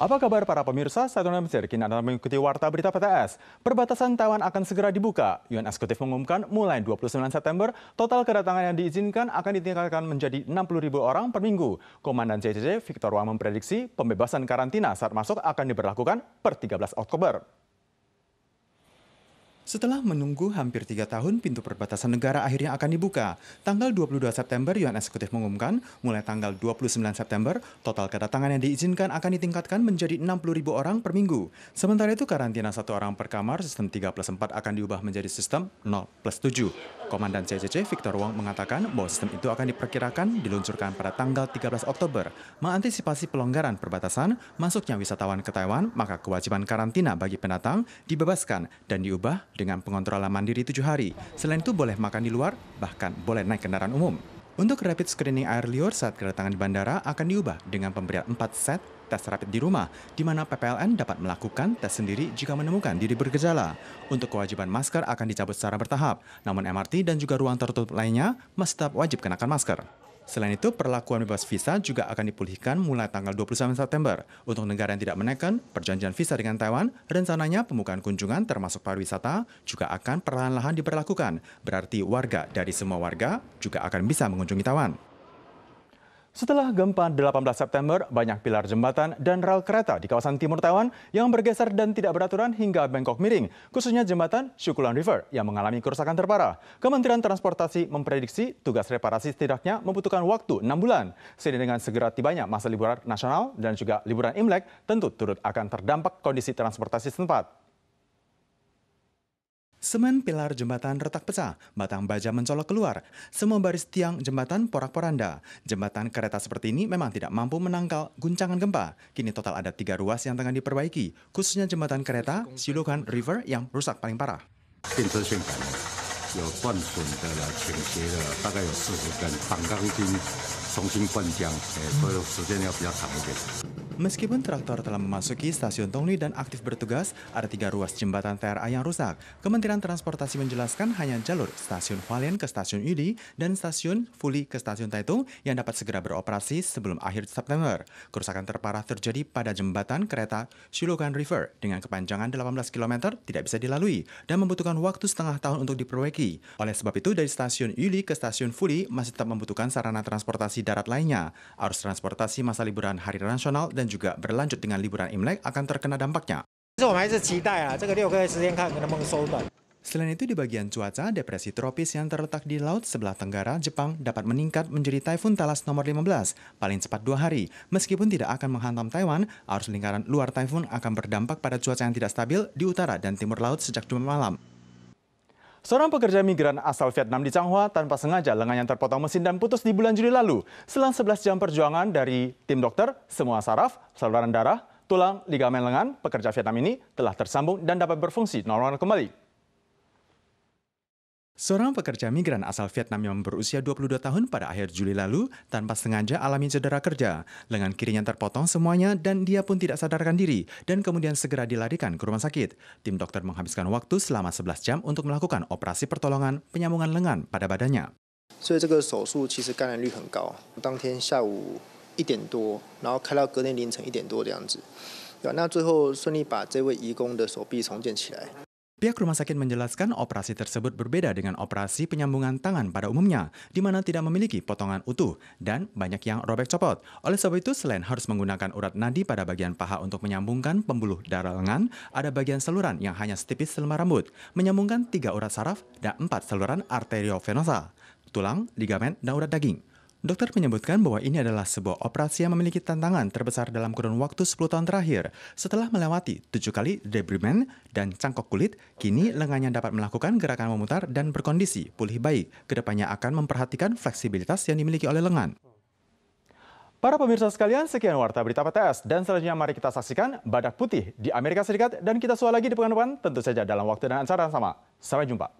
Apa kabar para pemirsa? Saya Tuan Mesir, kini Anda mengikuti Warta Berita PTS. Perbatasan Taiwan akan segera dibuka. UN Eksekutif mengumumkan mulai 29 September, total kedatangan yang diizinkan akan ditingkatkan menjadi 60 ribu orang per minggu. Komandan CCC Victor Wang memprediksi pembebasan karantina saat masuk akan diberlakukan per 13 Oktober. Setelah menunggu hampir tiga tahun, pintu perbatasan negara akhirnya akan dibuka. Tanggal 22 September, UN Eksekutif mengumumkan, mulai tanggal 29 September, total kedatangan yang diizinkan akan ditingkatkan menjadi 60 ribu orang per minggu. Sementara itu, karantina satu orang per kamar, sistem 3 plus 4 akan diubah menjadi sistem 0 plus 7. Komandan CCC Victor Wong mengatakan bahwa sistem itu akan diperkirakan diluncurkan pada tanggal 13 Oktober. Mengantisipasi pelonggaran perbatasan, masuknya wisatawan ke Taiwan, maka kewajiban karantina bagi pendatang dibebaskan dan diubah dengan pengontrolan mandiri tujuh hari. Selain itu boleh makan di luar, bahkan boleh naik kendaraan umum. Untuk rapid screening air liur saat kedatangan di bandara akan diubah dengan pemberian 4 set tes rapid di rumah, di mana PPLN dapat melakukan tes sendiri jika menemukan diri bergejala. Untuk kewajiban masker akan dicabut secara bertahap, namun MRT dan juga ruang tertutup lainnya masih tetap wajib kenakan masker. Selain itu, perlakuan bebas visa juga akan dipulihkan mulai tanggal 29 September. Untuk negara yang tidak menaikkan perjanjian visa dengan Taiwan, rencananya pembukaan kunjungan termasuk pariwisata juga akan perlahan-lahan diberlakukan. Berarti warga dari semua warga juga akan bisa mengunjungi Taiwan. Setelah gempa 18 September, banyak pilar jembatan dan rel kereta di kawasan timur Taiwan yang bergeser dan tidak beraturan hingga Bangkok miring, khususnya jembatan Shukulan River yang mengalami kerusakan terparah. Kementerian Transportasi memprediksi tugas reparasi setidaknya membutuhkan waktu 6 bulan. Sehingga dengan segera tibanya masa liburan nasional dan juga liburan Imlek, tentu turut akan terdampak kondisi transportasi setempat. Semen pilar jembatan retak pecah, batang baja mencolok keluar, semua baris tiang jembatan porak-poranda. Jembatan kereta seperti ini memang tidak mampu menangkal guncangan gempa. Kini total ada tiga ruas yang tengah diperbaiki, khususnya jembatan kereta Silukan River yang rusak paling parah. Meskipun traktor telah memasuki stasiun Tongli dan aktif bertugas, ada tiga ruas jembatan TRA yang rusak. Kementerian Transportasi menjelaskan hanya jalur stasiun Hualien ke stasiun Yudi dan stasiun Fuli ke stasiun Taitung yang dapat segera beroperasi sebelum akhir September. Kerusakan terparah terjadi pada jembatan kereta Shilogan River dengan kepanjangan 18 km tidak bisa dilalui dan membutuhkan waktu setengah tahun untuk diperbaiki. Oleh sebab itu, dari stasiun Yuli ke stasiun Fuli masih tetap membutuhkan sarana transportasi darat lainnya. Arus transportasi masa liburan Hari Nasional dan juga berlanjut dengan liburan Imlek akan terkena dampaknya. Selain itu, di bagian cuaca, depresi tropis yang terletak di Laut Sebelah Tenggara, Jepang dapat meningkat menjadi Taifun Talas nomor 15, paling cepat dua hari. Meskipun tidak akan menghantam Taiwan, arus lingkaran luar Taifun akan berdampak pada cuaca yang tidak stabil di utara dan timur laut sejak Jumat malam. Seorang pekerja migran asal Vietnam di Changhua tanpa sengaja lengannya terpotong mesin dan putus di bulan Juli lalu. Selang 11 jam perjuangan dari tim dokter, semua saraf, saluran darah, tulang, ligamen lengan, pekerja Vietnam ini telah tersambung dan dapat berfungsi normal kembali. Seorang pekerja migran asal Vietnam yang berusia 22 tahun pada akhir Juli lalu tanpa sengaja alami cedera kerja. Lengan kirinya terpotong semuanya dan dia pun tidak sadarkan diri dan kemudian segera dilarikan ke rumah sakit. Tim dokter menghabiskan waktu selama 11 jam untuk melakukan operasi pertolongan penyambungan lengan pada badannya. Jadi, Pihak rumah sakit menjelaskan operasi tersebut berbeda dengan operasi penyambungan tangan pada umumnya, di mana tidak memiliki potongan utuh dan banyak yang robek copot. Oleh sebab itu, selain harus menggunakan urat nadi pada bagian paha untuk menyambungkan pembuluh darah lengan, ada bagian saluran yang hanya setipis selama rambut, menyambungkan tiga urat saraf dan empat saluran arteriovenosa, tulang, ligamen, dan urat daging. Dokter menyebutkan bahwa ini adalah sebuah operasi yang memiliki tantangan terbesar dalam kurun waktu 10 tahun terakhir. Setelah melewati tujuh kali debrimen dan cangkok kulit, kini lengannya dapat melakukan gerakan memutar dan berkondisi pulih baik. Kedepannya akan memperhatikan fleksibilitas yang dimiliki oleh lengan. Para pemirsa sekalian, sekian Warta Berita PTS. Dan selanjutnya mari kita saksikan Badak Putih di Amerika Serikat. Dan kita soal lagi di pekan depan, tentu saja dalam waktu dan acara yang sama. Sampai jumpa.